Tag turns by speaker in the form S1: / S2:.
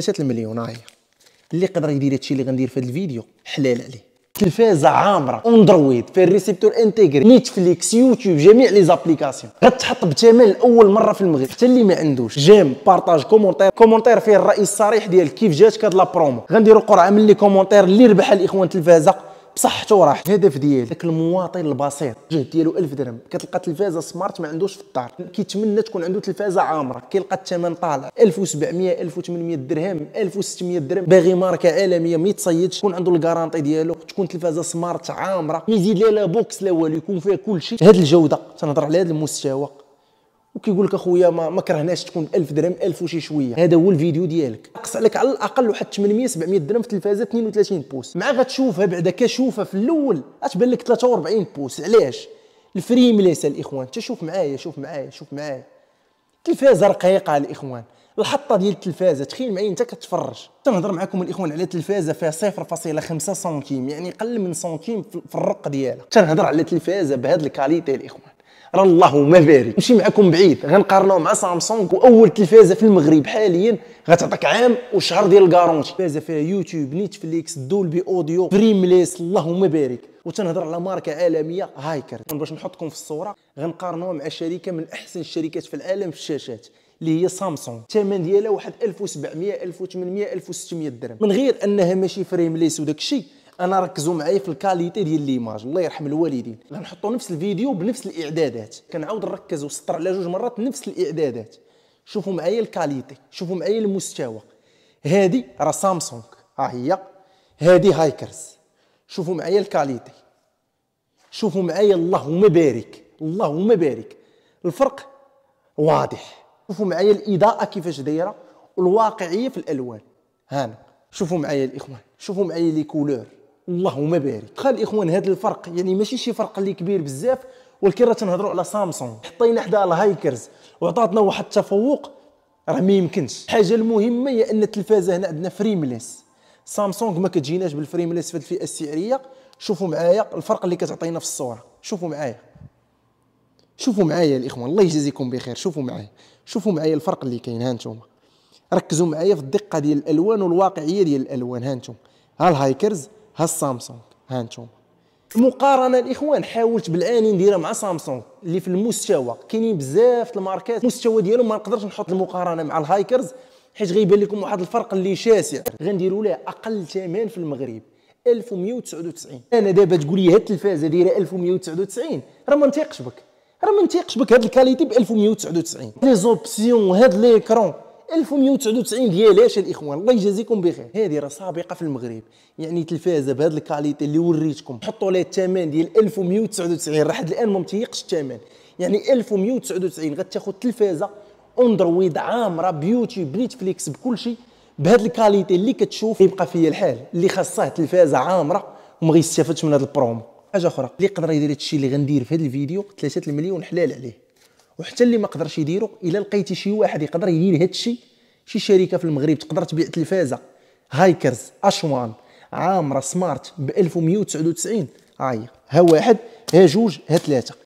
S1: 3 المليون هاهي اللي يقدر يدير هادشي اللي غندير في هاد الفيديو حلال عليه تلفازه عامره اندرويد في الريسيبتور انتيغري نيتفليكس يوتيوب جميع لي زابليكاسيون غتحط بثمن اول مره في المغرب حتى اللي ما عندوش جيم بارطاج كومونتير كومونتير فيه الراي الصريح ديال كيف جاتك هاد لا برومو غنديروا قرعه من لي كومونتير اللي ربح الاخوان تلفازه بصحته وراحته الهدف ديالي ذاك المواطن البسيط الجهد ديالو 1000 درهم كتلقى تلفازه سمارت ما عندوش في الدار كيتمنى تكون عنده تلفازه عامره كيلقى الثمن طالع 1700 1800 درهم 1600 درهم باغي ماركه عالميه ما يتصيدش يكون عنده الكارانتي ديالو تكون تلفازه سمارت عامره ما يزيد لا بوكس لا والو يكون فيها كل شيء هذه الجوده تنهضر على هذا المستوى وكيقول لك اخويا ما, ما كرهناش تكون 1000 درهم 1000 وشي شويه هذا هو الفيديو ديالك اقص عليك على الاقل واحد 800 700 درهم في التلفازه 32 بوس مع غتشوفها بعدا كشوفها في الاول غتبان لك 43 بوس علاش الفريم ليس الاخوان تشوف معايا شوف معايا شوف معايا التلفازه رقيقه الاخوان الحطه ديال التلفازه تخيل معايا انت كتفرج تنهضر معكم الاخوان على تلفازه فيها 0.5 سنتيم يعني قل من سنتيم في الرق ديالها تنهضر على تلفازه بهذا الكاليتي الاخوان راه الله ما باري نمشي معكم بعيد غنقارنوه مع سامسونج واول تلفازه في المغرب حاليا غتعطيك عام وشهر ديال الكارونتي تلفازه فيها يوتيوب نيتفليكس دولبي اوديو بريمليس اللهم بارك وتنهضر على ماركه عالميه هايكر باش نحطكم في الصوره غنقارنوها مع شركه من احسن الشركات في العالم في الشاشات اللي هي سامسونج الثمن ديالها واحد 1700 1800 1600 درهم من غير انها ماشي فريمليس وداك الشيء انا ركزوا معايا في الكاليتي ديال ليماج الله يرحم الوالدين غنحطوا نفس الفيديو بنفس الاعدادات كنعاود نركز وسطر على جوج مرات نفس الاعدادات شوفوا معايا الكاليتي شوفوا معايا المستوى هذه راه سامسونج ها هي هذه هايكرز شوفوا معايا الكاليتي شوفوا معايا اللهم بارك اللهم بارك الفرق واضح شوفوا معايا الاضاءه كيفاش دايره والواقعيه في الالوان هانا شوفوا معايا الاخوان شوفوا معايا لي كولور اللهم بارك خال الاخوان هذا الفرق يعني ماشي شي فرق اللي كبير بزاف ولكن راه تنهضروا على سامسونج حطينا حدا الهايكرز وعطاتنا واحد التفوق راه ما يمكنش الحاجه المهمه هي ان التلفازه هنا عندنا فريمليس سامسونج ما كتجيناش بالفريمليس في الفئه السعريه شوفوا معايا الفرق اللي كتعطينا في الصوره شوفوا معايا شوفوا معايا الاخوان الله يجازيكم بخير شوفوا معايا شوفوا معايا الفرق اللي كاين ها انتم ركزوا معايا في الدقه ديال الالوان والواقعيه ديال الالوان ها انتم ها الهايكرز ها السامسونج ها انتم المقارنه الاخوان حاولت بالاني نديرها مع سامسونج اللي في المستوى كاينين بزاف الماركات المستوى ديالهم ما نقدرش نحط المقارنه مع الهايكرز حيت غيبان لكم واحد الفرق اللي شاسع غنديروا ليه اقل ثمن في المغرب 1199 انا دابا تقول لي هاد التلفازه دايره 1199 راه ما نتيقش بك راه ما نتيقش بك هاد الكاليتي ب 1199 لي زوبسيون هاد ليكرون 1199 ديال اش الاخوان الله يجازيكم بخير هذه راه سابقه في المغرب يعني تلفازه بهذه الكاليتي اللي وريتكم حطوا لها الثمن ديال 1199 راه حد الان ما متيقش الثمن يعني 1199 غتاخذ تلفازه اندرويد عامره بيوتي بنيتفليكس بكل شيء بهذه الكاليتي اللي كتشوف يبقى فيا الحال اللي خاصه تلفازه عامره وما غيستافدش من هذا البرومو حاجه اخرى اللي يقدر يدير هادشي اللي غندير في هذا الفيديو 3 المليون حلال عليه وحتى اللي ما قدرش يديرو الا لقيتي شي واحد يقدر يدير هادشي شي شركه في المغرب تقدر تبيع تلفازه هايكرز اشوان عامره سمارت ب 1199 ها هي ها واحد ها جوج ها ثلاثه